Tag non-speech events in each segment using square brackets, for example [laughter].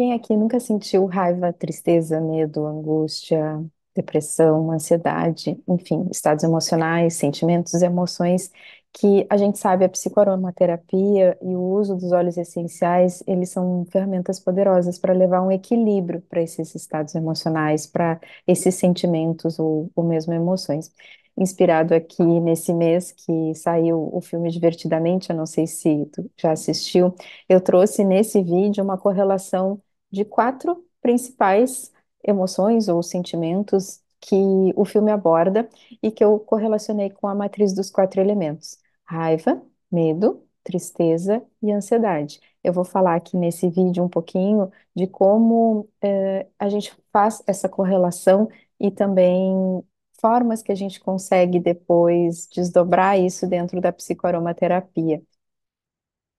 Quem aqui nunca sentiu raiva, tristeza, medo, angústia, depressão, ansiedade, enfim, estados emocionais, sentimentos, emoções que a gente sabe a psicoaromaterapia e o uso dos óleos essenciais, eles são ferramentas poderosas para levar um equilíbrio para esses estados emocionais, para esses sentimentos ou, ou mesmo emoções. Inspirado aqui nesse mês que saiu o filme Divertidamente, eu não sei se tu já assistiu, eu trouxe nesse vídeo uma correlação de quatro principais emoções ou sentimentos que o filme aborda e que eu correlacionei com a matriz dos quatro elementos: raiva, medo, tristeza e ansiedade. Eu vou falar aqui nesse vídeo um pouquinho de como eh, a gente faz essa correlação e também formas que a gente consegue depois desdobrar isso dentro da psicoaromaterapia.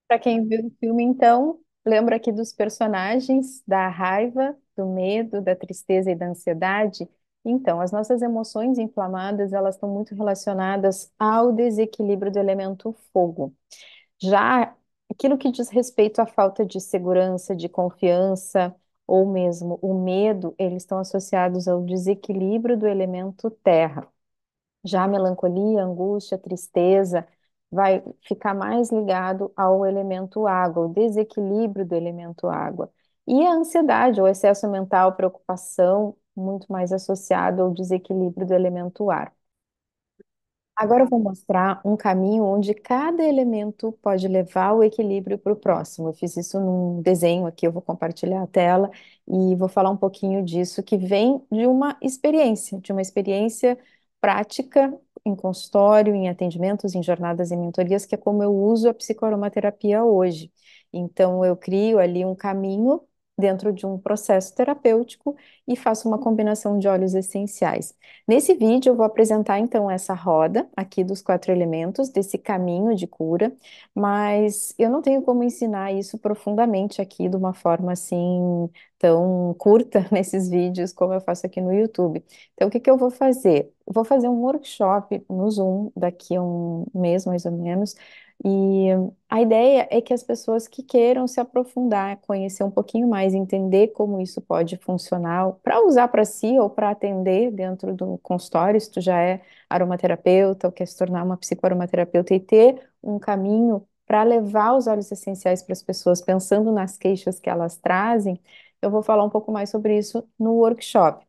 Para quem viu o filme, então, Lembro aqui dos personagens da raiva, do medo, da tristeza e da ansiedade. Então, as nossas emoções inflamadas, elas estão muito relacionadas ao desequilíbrio do elemento fogo. Já aquilo que diz respeito à falta de segurança, de confiança, ou mesmo o medo, eles estão associados ao desequilíbrio do elemento terra. Já a melancolia, a angústia, a tristeza, vai ficar mais ligado ao elemento água, o desequilíbrio do elemento água. E a ansiedade, o excesso mental, preocupação, muito mais associado ao desequilíbrio do elemento ar. Agora eu vou mostrar um caminho onde cada elemento pode levar o equilíbrio para o próximo. Eu fiz isso num desenho aqui, eu vou compartilhar a tela e vou falar um pouquinho disso, que vem de uma experiência, de uma experiência prática em consultório, em atendimentos, em jornadas e mentorias, que é como eu uso a psicoaromaterapia hoje. Então, eu crio ali um caminho dentro de um processo terapêutico e faço uma combinação de óleos essenciais. Nesse vídeo eu vou apresentar então essa roda aqui dos quatro elementos desse caminho de cura, mas eu não tenho como ensinar isso profundamente aqui de uma forma assim tão curta [laughs] nesses vídeos como eu faço aqui no YouTube. Então, o que que eu vou fazer? Eu vou fazer um workshop no Zoom daqui a um mês, mais ou menos, e a ideia é que as pessoas que queiram se aprofundar, conhecer um pouquinho mais, entender como isso pode funcionar para usar para si ou para atender dentro do consultório, se tu já é aromaterapeuta ou quer se tornar uma psicoaromaterapeuta e ter um caminho para levar os óleos essenciais para as pessoas, pensando nas queixas que elas trazem, eu vou falar um pouco mais sobre isso no workshop.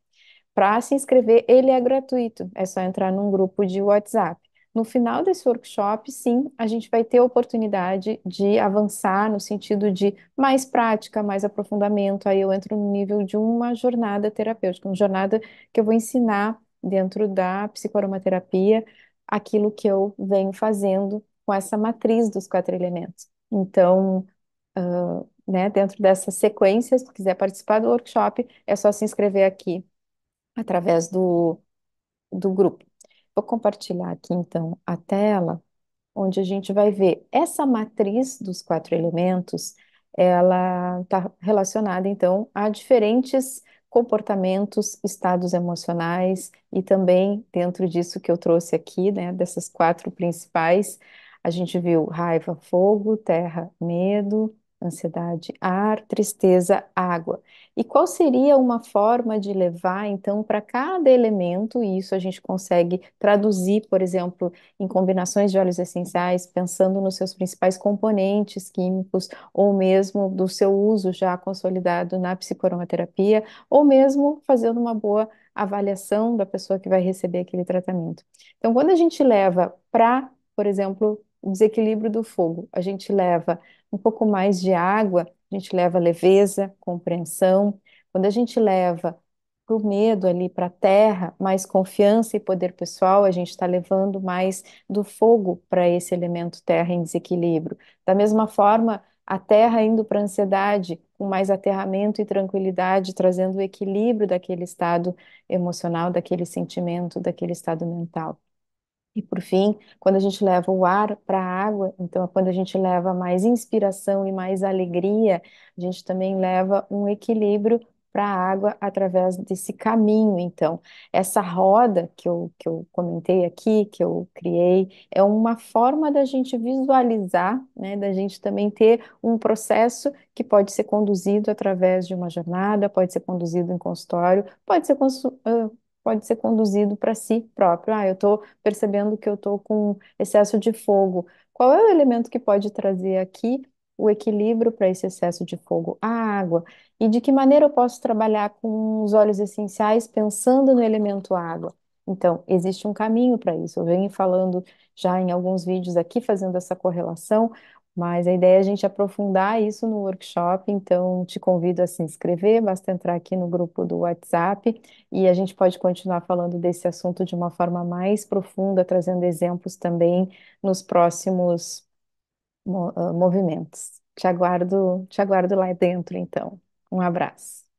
Para se inscrever, ele é gratuito, é só entrar num grupo de WhatsApp. No final desse workshop, sim, a gente vai ter a oportunidade de avançar no sentido de mais prática, mais aprofundamento. Aí eu entro no nível de uma jornada terapêutica, uma jornada que eu vou ensinar dentro da psicoaromaterapia aquilo que eu venho fazendo com essa matriz dos quatro elementos. Então, uh, né, dentro dessa sequência, se quiser participar do workshop, é só se inscrever aqui através do, do grupo. Vou compartilhar aqui então a tela, onde a gente vai ver essa matriz dos quatro elementos, ela está relacionada então a diferentes comportamentos, estados emocionais e também dentro disso que eu trouxe aqui, né, dessas quatro principais, a gente viu raiva, fogo, terra, medo, ansiedade, ar, tristeza, água. E qual seria uma forma de levar, então, para cada elemento, e isso a gente consegue traduzir, por exemplo, em combinações de óleos essenciais, pensando nos seus principais componentes químicos, ou mesmo do seu uso já consolidado na psicoromaterapia, ou mesmo fazendo uma boa avaliação da pessoa que vai receber aquele tratamento. Então, quando a gente leva para, por exemplo, o desequilíbrio do fogo. A gente leva um pouco mais de água, a gente leva leveza, compreensão. Quando a gente leva o medo ali, para a terra, mais confiança e poder pessoal, a gente está levando mais do fogo para esse elemento terra em desequilíbrio. Da mesma forma, a terra indo para a ansiedade, com mais aterramento e tranquilidade, trazendo o equilíbrio daquele estado emocional, daquele sentimento, daquele estado mental. E por fim, quando a gente leva o ar para a água, então quando a gente leva mais inspiração e mais alegria, a gente também leva um equilíbrio para a água através desse caminho. Então, essa roda que eu, que eu comentei aqui, que eu criei, é uma forma da gente visualizar, né, da gente também ter um processo que pode ser conduzido através de uma jornada, pode ser conduzido em consultório, pode ser pode ser conduzido para si próprio. Ah, eu estou percebendo que eu estou com excesso de fogo. Qual é o elemento que pode trazer aqui o equilíbrio para esse excesso de fogo? A água. E de que maneira eu posso trabalhar com os óleos essenciais pensando no elemento água? Então, existe um caminho para isso. Eu venho falando já em alguns vídeos aqui, fazendo essa correlação. Mas a ideia é a gente aprofundar isso no workshop, então te convido a se inscrever, basta entrar aqui no grupo do WhatsApp e a gente pode continuar falando desse assunto de uma forma mais profunda, trazendo exemplos também nos próximos ah, movimentos. Te aguardo, te aguardo lá dentro, então. Um abraço.